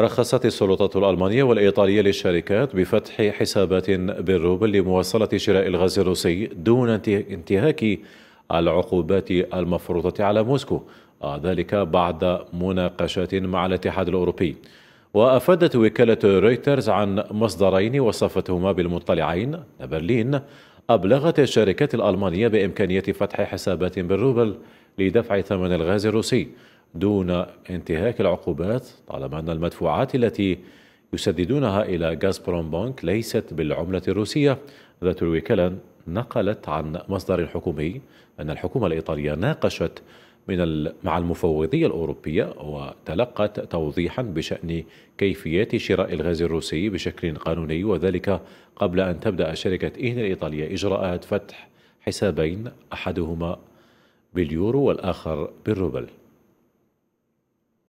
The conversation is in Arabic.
رخصت السلطات الألمانية والإيطالية للشركات بفتح حسابات بالروبل لمواصلة شراء الغاز الروسي دون انتهاك العقوبات المفروضة على موسكو آه، ذلك بعد مناقشات مع الاتحاد الأوروبي وأفادت وكالة رويترز عن مصدرين وصفتهما بالمطلعين برلين أبلغت الشركات الألمانية بإمكانية فتح حسابات بالروبل لدفع ثمن الغاز الروسي دون انتهاك العقوبات طالما أن المدفوعات التي يسددونها إلى غازبروم بونك ليست بالعملة الروسية ذات الوكالة نقلت عن مصدر حكومي أن الحكومة الإيطالية ناقشت من مع المفوضية الأوروبية وتلقت توضيحا بشأن كيفية شراء الغاز الروسي بشكل قانوني وذلك قبل أن تبدأ شركة إهن الإيطالية إجراءات فتح حسابين أحدهما باليورو والآخر بالروبل